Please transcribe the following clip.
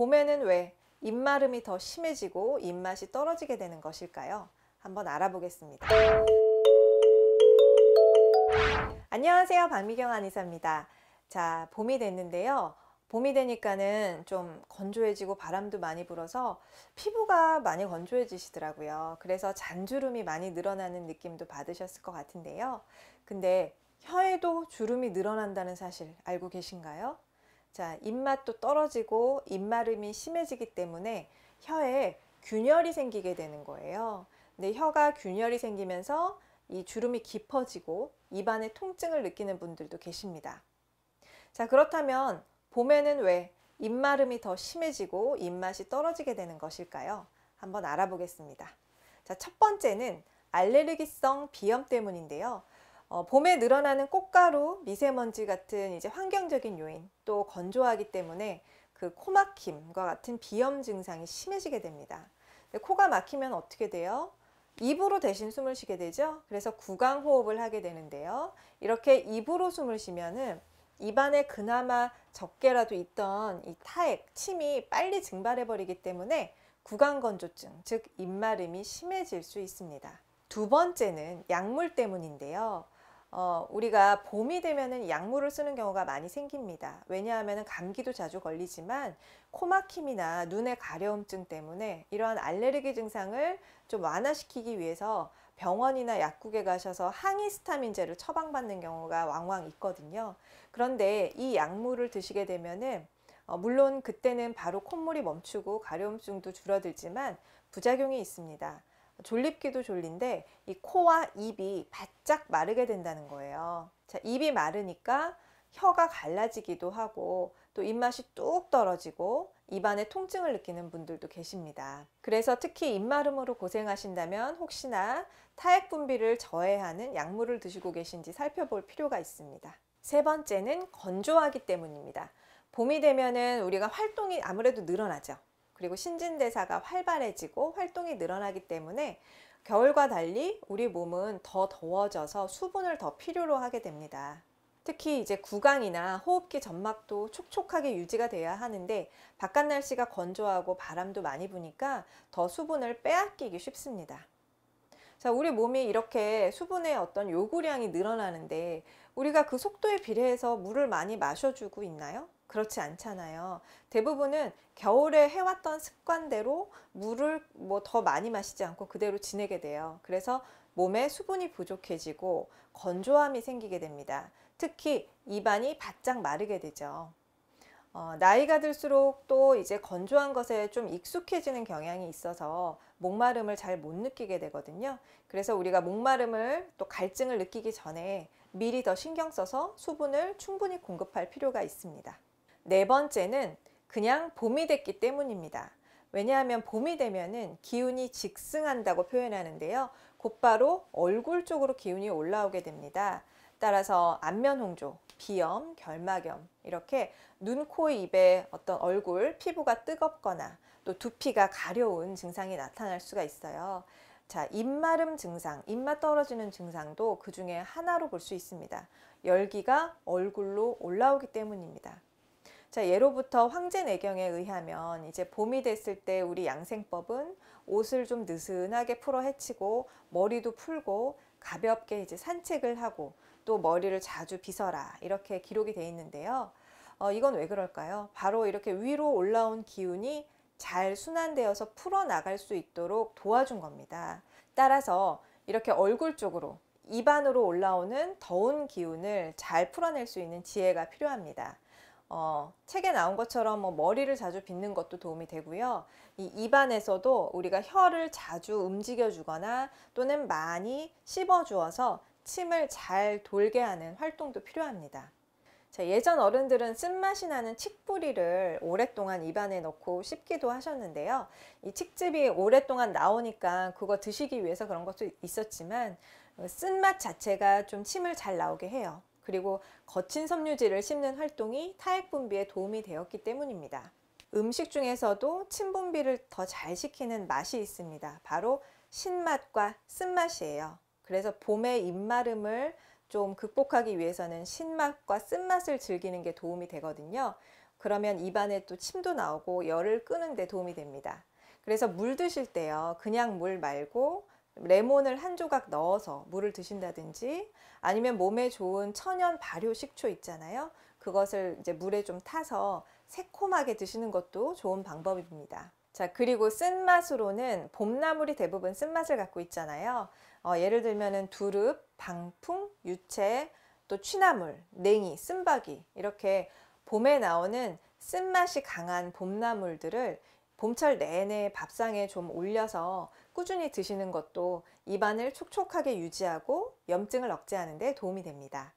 봄에는 왜 입마름이 더 심해지고 입맛이 떨어지게 되는 것일까요? 한번 알아보겠습니다. 안녕하세요. 박미경 한의사입니다. 자, 봄이 됐는데요. 봄이 되니까는 좀 건조해지고 바람도 많이 불어서 피부가 많이 건조해지시더라고요. 그래서 잔주름이 많이 늘어나는 느낌도 받으셨을 것 같은데요. 근데 혀에도 주름이 늘어난다는 사실 알고 계신가요? 자, 입맛도 떨어지고 입마름이 심해지기 때문에 혀에 균열이 생기게 되는 거예요. 근데 혀가 균열이 생기면서 이 주름이 깊어지고 입안에 통증을 느끼는 분들도 계십니다. 자, 그렇다면 봄에는 왜 입마름이 더 심해지고 입맛이 떨어지게 되는 것일까요? 한번 알아보겠습니다. 자, 첫 번째는 알레르기성 비염 때문인데요. 어, 봄에 늘어나는 꽃가루, 미세먼지 같은 이제 환경적인 요인 또 건조하기 때문에 그 코막힘과 같은 비염 증상이 심해지게 됩니다. 코가 막히면 어떻게 돼요? 입으로 대신 숨을 쉬게 되죠. 그래서 구강 호흡을 하게 되는데요. 이렇게 입으로 숨을 쉬면은 입안에 그나마 적게라도 있던 이 타액, 침이 빨리 증발해 버리기 때문에 구강 건조증, 즉 입마름이 심해질 수 있습니다. 두 번째는 약물 때문인데요. 어, 우리가 봄이 되면은 약물을 쓰는 경우가 많이 생깁니다. 왜냐하면 감기도 자주 걸리지만 코막힘이나 눈의 가려움증 때문에 이러한 알레르기 증상을 좀 완화시키기 위해서 병원이나 약국에 가셔서 항히스타민제를 처방받는 경우가 왕왕 있거든요. 그런데 이 약물을 드시게 되면은 어, 물론 그때는 바로 콧물이 멈추고 가려움증도 줄어들지만 부작용이 있습니다. 졸립기도 졸린데 이 코와 입이 바짝 마르게 된다는 거예요. 자, 입이 마르니까 혀가 갈라지기도 하고 또 입맛이 뚝 떨어지고 입안에 통증을 느끼는 분들도 계십니다. 그래서 특히 입마름으로 고생하신다면 혹시나 타액 분비를 저해하는 약물을 드시고 계신지 살펴볼 필요가 있습니다. 세 번째는 건조하기 때문입니다. 봄이 되면은 우리가 활동이 아무래도 늘어나죠. 그리고 신진대사가 활발해지고 활동이 늘어나기 때문에 겨울과 달리 우리 몸은 더 더워져서 수분을 더 필요로 하게 됩니다. 특히 이제 구강이나 호흡기 점막도 촉촉하게 유지가 돼야 하는데 바깥 날씨가 건조하고 바람도 많이 부니까 더 수분을 빼앗기기 쉽습니다. 자, 우리 몸이 이렇게 수분의 어떤 요구량이 늘어나는데 우리가 그 속도에 비례해서 물을 많이 마셔주고 있나요? 그렇지 않잖아요. 대부분은 겨울에 해왔던 습관대로 물을 뭐 더 많이 마시지 않고 그대로 지내게 돼요. 그래서 몸에 수분이 부족해지고 건조함이 생기게 됩니다. 특히 입안이 바짝 마르게 되죠. 어, 나이가 들수록 또 이제 건조한 것에 좀 익숙해지는 경향이 있어서 목마름을 잘 못 느끼게 되거든요. 그래서 우리가 목마름을 또 갈증을 느끼기 전에 미리 더 신경 써서 수분을 충분히 공급할 필요가 있습니다. 네 번째는 그냥 봄이 됐기 때문입니다. 왜냐하면 봄이 되면은 기운이 직승한다고 표현하는데요. 곧바로 얼굴 쪽으로 기운이 올라오게 됩니다. 따라서 안면홍조, 비염, 결막염 이렇게 눈, 코, 입에 어떤 얼굴, 피부가 뜨겁거나 또 두피가 가려운 증상이 나타날 수가 있어요. 자, 입마름 증상, 입맛 떨어지는 증상도 그 중에 하나로 볼 수 있습니다. 열기가 얼굴로 올라오기 때문입니다. 자, 예로부터 황제 내경에 의하면 이제 봄이 됐을 때 우리 양생법은 옷을 좀 느슨하게 풀어 헤치고 머리도 풀고 가볍게 이제 산책을 하고 또 머리를 자주 빗어라 이렇게 기록이 되어 있는데요. 어, 이건 왜 그럴까요? 바로 이렇게 위로 올라온 기운이 잘 순환되어서 풀어나갈 수 있도록 도와준 겁니다. 따라서 이렇게 얼굴 쪽으로 입안으로 올라오는 더운 기운을 잘 풀어낼 수 있는 지혜가 필요합니다. 어, 책에 나온 것처럼 뭐 머리를 자주 빗는 것도 도움이 되고요. 이 입안에서도 우리가 혀를 자주 움직여 주거나 또는 많이 씹어 주어서 침을 잘 돌게 하는 활동도 필요합니다. 자, 예전 어른들은 쓴맛이 나는 칡뿌리를 오랫동안 입안에 넣고 씹기도 하셨는데요. 이 칡즙이 오랫동안 나오니까 그거 드시기 위해서 그런 것도 있었지만 어, 쓴맛 자체가 좀 침을 잘 나오게 해요. 그리고 거친 섬유질을 씹는 활동이 타액 분비에 도움이 되었기 때문입니다. 음식 중에서도 침분비를 더 잘 시키는 맛이 있습니다. 바로 신맛과 쓴맛이에요. 그래서 봄의 입마름을 좀 극복하기 위해서는 신맛과 쓴맛을 즐기는 게 도움이 되거든요. 그러면 입안에 또 침도 나오고 열을 끄는 데 도움이 됩니다. 그래서 물 드실 때요. 그냥 물 말고 레몬을 한 조각 넣어서 물을 드신다든지 아니면 몸에 좋은 천연 발효 식초 있잖아요. 그것을 이제 물에 좀 타서 새콤하게 드시는 것도 좋은 방법입니다. 자 그리고 쓴맛으로는 봄나물이 대부분 쓴맛을 갖고 있잖아요. 어, 예를 들면 은 두릅, 방풍, 유채, 또 취나물, 냉이, 쓴박이 이렇게 봄에 나오는 쓴맛이 강한 봄나물들을 봄철 내내 밥상에 좀 올려서 꾸준히 드시는 것도 입안을 촉촉하게 유지하고 염증을 억제하는 데 도움이 됩니다.